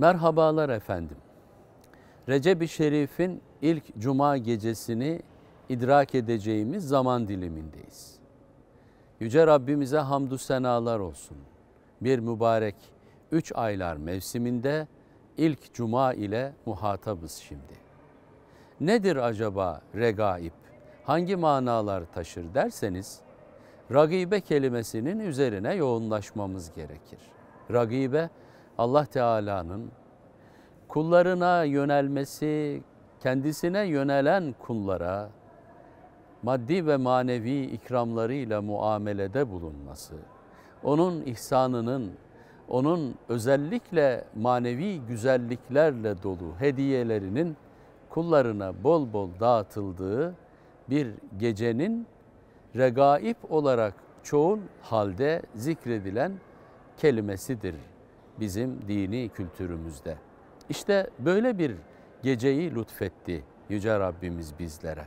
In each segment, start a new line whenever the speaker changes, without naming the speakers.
Merhabalar efendim. Recep-i Şerif'in ilk cuma gecesini idrak edeceğimiz zaman dilimindeyiz. Yüce Rabbimize hamdü senalar olsun. Bir mübarek üç aylar mevsiminde ilk cuma ile muhatabız şimdi. Nedir acaba regaib? Hangi manalar taşır derseniz, ragibe kelimesinin üzerine yoğunlaşmamız gerekir. Ragibe, Allah Teala'nın kullarına yönelmesi, kendisine yönelen kullara maddi ve manevi ikramlarıyla muamelede bulunması, onun ihsanının, onun özellikle manevi güzelliklerle dolu hediyelerinin kullarına bol bol dağıtıldığı bir gecenin regaip olarak çoğun halde zikredilen kelimesidir bizim dini kültürümüzde. İşte böyle bir geceyi lütfetti Yüce Rabbimiz bizlere.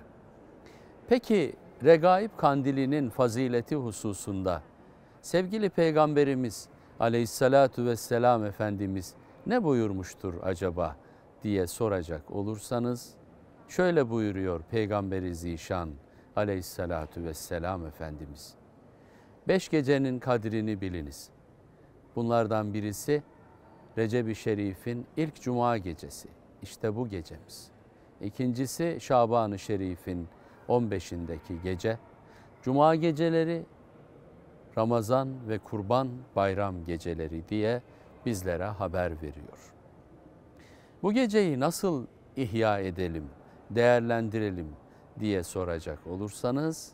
Peki Regaib Kandili'nin fazileti hususunda sevgili Peygamberimiz aleyhissalatu vesselam Efendimiz ne buyurmuştur acaba diye soracak olursanız şöyle buyuruyor Peygamberi Zişan aleyhissalatu vesselam Efendimiz. Beş gecenin kadrini biliniz.'' Bunlardan birisi Recep-i Şerif'in ilk cuma gecesi. İşte bu gecemiz. İkincisi Şaban-ı Şerif'in 15'indeki gece. Cuma geceleri Ramazan ve Kurban Bayram geceleri diye bizlere haber veriyor. Bu geceyi nasıl ihya edelim, değerlendirelim diye soracak olursanız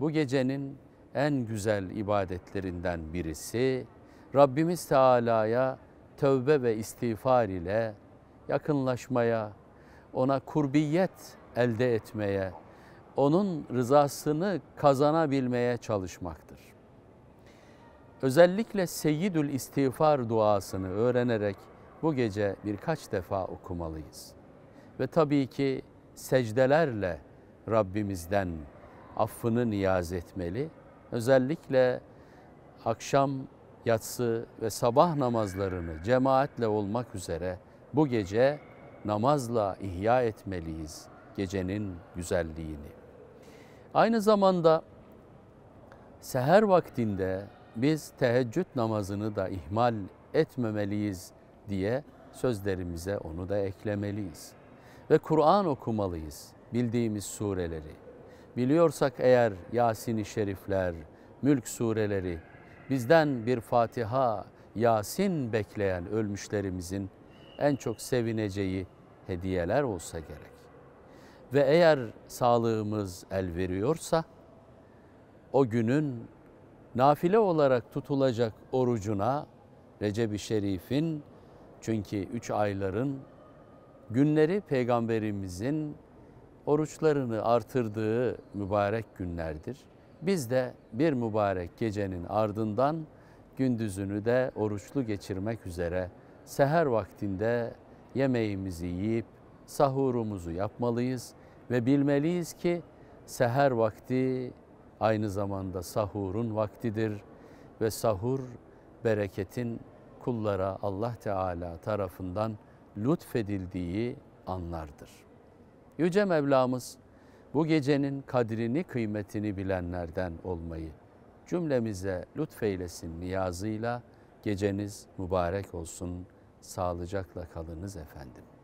bu gecenin en güzel ibadetlerinden birisi Rabbimiz Teala'ya tövbe ve istiğfar ile yakınlaşmaya, ona kurbiyet elde etmeye, onun rızasını kazanabilmeye çalışmaktır. Özellikle Seyyidül İstiğfar duasını öğrenerek bu gece birkaç defa okumalıyız. Ve tabii ki secdelerle Rabbimizden affını niyaz etmeli. Özellikle akşam yatsı ve sabah namazlarını cemaatle olmak üzere bu gece namazla ihya etmeliyiz gecenin güzelliğini. Aynı zamanda seher vaktinde biz teheccüd namazını da ihmal etmemeliyiz diye sözlerimize onu da eklemeliyiz. Ve Kur'an okumalıyız bildiğimiz sureleri. Biliyorsak eğer Yasin-i Şerifler, Mülk sureleri, Bizden bir Fatiha, Yasin bekleyen ölmüşlerimizin en çok sevineceği hediyeler olsa gerek. Ve eğer sağlığımız el veriyorsa o günün nafile olarak tutulacak orucuna Recep-i Şerif'in çünkü üç ayların günleri Peygamberimizin oruçlarını artırdığı mübarek günlerdir. Biz de bir mübarek gecenin ardından gündüzünü de oruçlu geçirmek üzere seher vaktinde yemeğimizi yiyip sahurumuzu yapmalıyız ve bilmeliyiz ki seher vakti aynı zamanda sahurun vaktidir ve sahur bereketin kullara Allah Teala tarafından lütfedildiği anlardır. Yüce Mevlamız bu gecenin kadrini, kıymetini bilenlerden olmayı cümlemize lütfeylesin niyazıyla geceniz mübarek olsun. Sağlıcakla kalınız efendim.